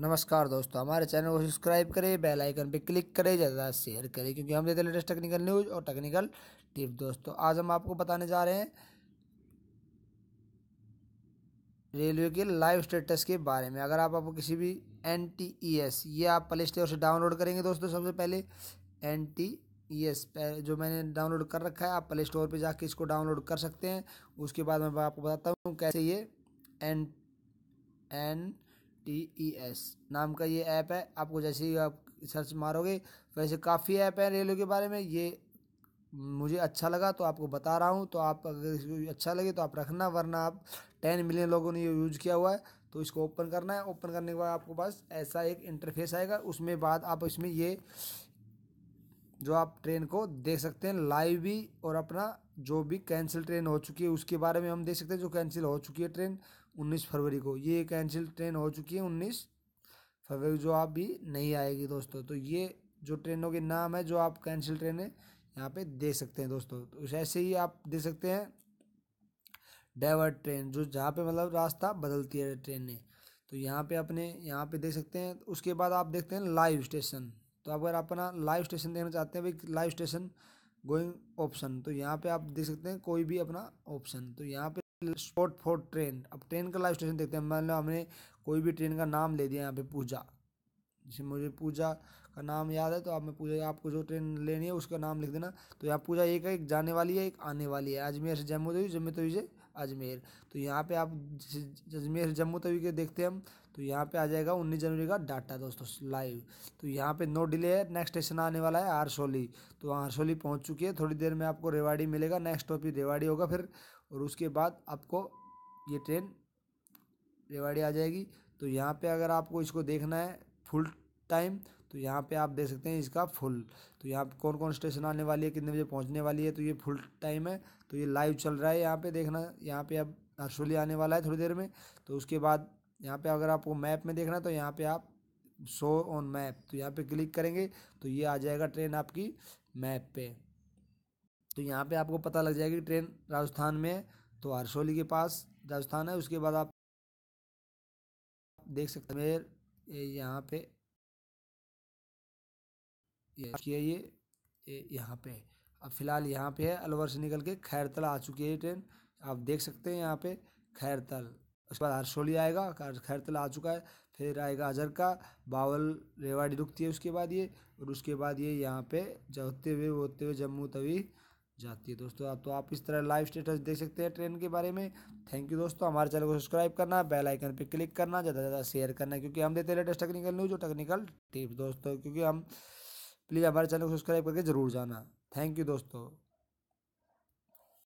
नमस्कार दोस्तों हमारे चैनल को सब्सक्राइब करें बेल आइकन पर क्लिक करें ज़्यादा शेयर करें क्योंकि हम देते लेटेस्ट टेक्निकल न्यूज़ और टेक्निकल टिप दोस्तों आज हम आपको बताने जा रहे हैं रेलवे के लाइव स्टेटस के बारे में अगर आप आपको किसी भी एन टी ई एस ये आप प्ले स्टोर से डाउनलोड करेंगे दोस्तों सबसे पहले एन टी ई एस जो मैंने डाउनलोड कर रखा है आप प्ले स्टोर पर जाके इसको डाउनलोड कर सकते हैं उसके बाद मैं आपको बताता हूँ कैसे ये N N T E S नाम का ये ऐप है आपको जैसे ही आप सर्च मारोगे वैसे काफ़ी ऐप है रेलवे के बारे में ये मुझे अच्छा लगा तो आपको बता रहा हूँ तो आप अगर इसको अच्छा लगे तो आप रखना वरना आप टेन मिलियन लोगों ने ये यूज़ किया हुआ है तो इसको ओपन करना है ओपन करने के बाद आपको पास ऐसा एक इंटरफेस आएगा उसमें बाद आप इसमें ये जो आप ट्रेन को देख सकते हैं लाइव भी और अपना जो भी कैंसिल ट्रेन हो चुकी है उसके बारे में हम देख सकते हैं जो कैंसिल हो चुकी है ट्रेन 19 फरवरी को ये कैंसिल ट्रेन हो चुकी है 19 फरवरी जो आप भी नहीं आएगी दोस्तों तो ये जो ट्रेनों के नाम है जो आप कैंसिल ट्रेन है यहाँ पे दे सकते हैं दोस्तों तो ऐसे ही आप दे सकते हैं डाइवर्ट ट्रेन जो जहाँ पे मतलब रास्ता बदलती है ट्रेन ने तो यहाँ पे अपने यहाँ पे देख सकते हैं उसके बाद आप देखते हैं लाइव स्टेशन तो अगर अपना लाइव स्टेशन देखना चाहते हैं भाई लाइव स्टेशन गोइंग ऑप्शन तो यहाँ पे आप देख सकते हैं कोई भी अपना ऑप्शन तो यहाँ पे स्पॉट फॉर ट्रेन अब ट्रेन का लाइव स्टेशन देखते हैं मान लो हमने कोई भी ट्रेन का नाम ले दिया यहाँ पे पूजा जैसे मुझे पूजा का नाम याद है तो आप मैं पूजा आपको जो ट्रेन लेनी है उसका नाम लिख देना तो यहाँ पूजा एक है एक जाने वाली है एक आने वाली है अजमेर से जम्मू तवी जम्मू तवी से अजमेर तो यहाँ पे आप अजमेर से जम्मू तवी के देखते हैं हम तो यहाँ पे आ जाएगा उन्नीस जनवरी का डाटा दोस्तों लाइव तो यहाँ पे नो डिले है नेक्स्ट स्टेशन आने वाला है आरसोली तो आरसोली पहुँच चुकी है थोड़ी देर में आपको रेवाड़ी मिलेगा नेक्स्ट टॉप रेवाड़ी होगा फिर और उसके बाद आपको ये ट्रेन रेवाड़ी आ जाएगी तो यहाँ पे अगर आपको इसको देखना है फुल टाइम तो यहाँ पे आप देख सकते हैं इसका फुल तो यहाँ पर कौन कौन स्टेशन आने वाली है कितने बजे पहुँचने वाली है तो ये फुल टाइम है तो ये लाइव चल रहा है यहाँ पे देखना यहाँ पे अब हरसोली आने वाला है थोड़ी देर में तो उसके बाद यहाँ पे अगर आपको मैप में देखना है तो यहाँ पे आप शो ऑन मैप तो यहाँ पे क्लिक करेंगे तो ये आ जाएगा ट्रेन आपकी मैप पे तो यहाँ पे आपको पता लग जाएगी ट्रेन राजस्थान में है तो हरसोली के पास राजस्थान है उसके बाद आप देख सकते हैं ये यहाँ पे ये किया ये, ये यहाँ पे अब फिलहाल यहाँ पे है अलवर से निकल के खैरतल आ चुकी है ये ट्रेन आप देख सकते हैं यहाँ पे खैरतल उसके बाद हरसोली आएगा खैरतल आ चुका है फिर आएगा का बावल रेवाड़ी रुकती है उसके बाद ये और उसके बाद ये यहाँ पे जाते हुए होते हुए जम्मू तवी जाती है दोस्तों आप तो आप इस तरह लाइव स्टेटस देख सकते हैं ट्रेन के बारे में थैंक यू दोस्तों हमारे चैनल को सब्सक्राइब करना बेल आइकन पर क्लिक करना ज़्यादा से ज़्यादा शेयर करना क्योंकि हम देते हैं लेटेस्ट टेक्निकल न्यूज़ और टेक्निकल टिप्स दोस्तों क्योंकि हम प्लीज़ हमारे चैनल को सब्सक्राइब करके ज़रूर जाना थैंक यू दोस्तों